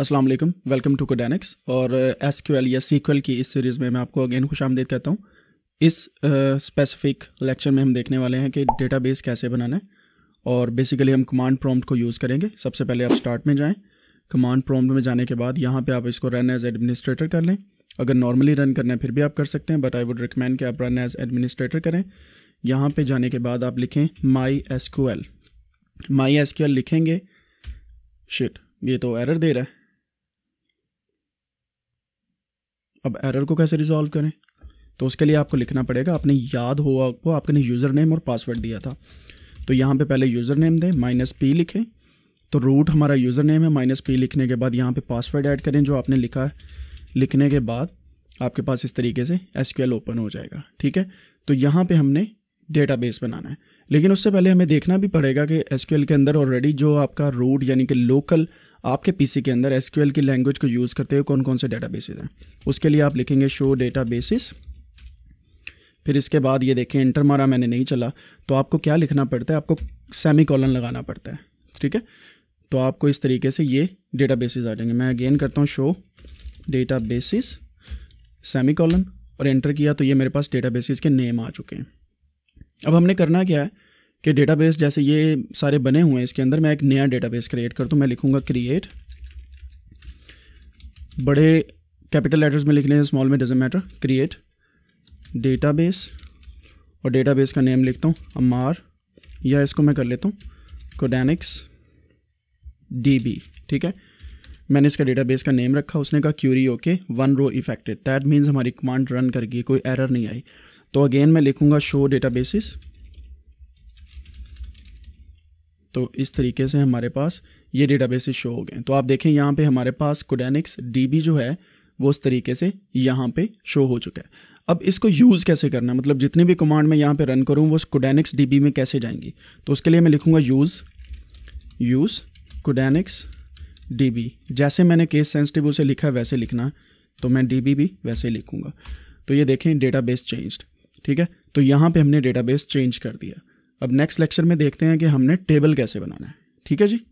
अस्सलाम वालेकुम welcome to Codenix और एस क्यू एल या सीक्वल की इस सीरीज़ में मैं आपको अगेन खुश आमदेद कहता हूँ इस स्पेसिफिक uh, लेक्चर में हम देखने वाले हैं कि डेटाबेस कैसे बनाना है और बेसिकली हम कमांड प्रॉम्प्ट को यूज़ करेंगे सबसे पहले आप स्टार्ट में जाएं कमांड प्रॉम्प्ट में जाने के बाद यहाँ पे आप इसको रन एज एडमिनिस्ट्रेटर कर लें अगर नॉर्मली रन करना है फिर भी आप कर सकते हैं बट आई वुड रिकमेंड कि आप रन एज एडमिनिस्ट्रेटर करें यहाँ पर जाने के बाद आप लिखें my S Q L my S Q L लिखेंगे शिट ये तो एरर दे रहा है अब एरर को कैसे रिजॉल्व करें तो उसके लिए आपको लिखना पड़ेगा आपने याद हो आपको आपने यूज़र नेम और पासवर्ड दिया था तो यहाँ पे पहले यूज़र नेम दें माइनस पी लिखें तो रूट हमारा यूज़र नेम है माइनस पी लिखने के बाद यहाँ पे पासवर्ड ऐड करें जो आपने लिखा है लिखने के बाद आपके पास इस तरीके से एस ओपन हो जाएगा ठीक है तो यहाँ पर हमने बेस बनाना है लेकिन उससे पहले हमें देखना भी पड़ेगा कि एस के अंदर ऑलरेडी जो आपका रूट यानी कि लोकल आपके पीसी के अंदर एस की लैंग्वेज को यूज़ करते हुए कौन कौन से डेटा बेसिस हैं उसके लिए आप लिखेंगे शो डेटा बेसिस फिर इसके बाद ये देखें इंटर मारा मैंने नहीं चला तो आपको क्या लिखना पड़ता है आपको सेमी कॉलन लगाना पड़ता है ठीक है तो आपको इस तरीके से ये डेटा बेसिस आ जाएंगे मैं अगेन करता हूँ show databases semicolon और एंटर किया तो ये मेरे पास डेटा बेसिस के नेम आ चुके हैं अब हमने करना क्या है कि डेटाबेस जैसे ये सारे बने हुए हैं इसके अंदर मैं एक नया डेटाबेस क्रिएट कर तो मैं लिखूँगा क्रिएट बड़े कैपिटल लेटर्स में लिख लें स्मॉल में डजेंट मैटर क्रिएट डेटाबेस और डेटाबेस का नेम लिखता हूँ अमार या इसको मैं कर लेता हूँ कोडानिक्स डी ठीक है मैंने इसका डेटाबेस का नेम रखा उसने कहा query okay one row affected that means हमारी कमांड रन करगी कोई एरर नहीं आई तो अगेन मैं लिखूँगा शो डेटा बेसिस तो इस तरीके से हमारे पास ये डेटाबेसेस शो हो गए तो आप देखें यहाँ पे हमारे पास कोडेनिक्स डी जो है वो इस तरीके से यहाँ पे शो हो चुका है अब इसको यूज़ कैसे करना मतलब जितनी भी कमांड मैं यहाँ पे रन करूँ वो कोडेनिक्स डी में कैसे जाएंगी तो उसके लिए मैं लिखूँगा यूज़ यूज़ कोडेनिक्स डी जैसे मैंने केस सेंसिटिव उसे लिखा है वैसे लिखना तो मैं डी भी वैसे लिखूँगा तो ये देखें डेटा चेंज्ड ठीक है तो यहाँ पर हमने डेटा चेंज कर दिया अब नेक्स्ट लेक्चर में देखते हैं कि हमने टेबल कैसे बनाना है ठीक है जी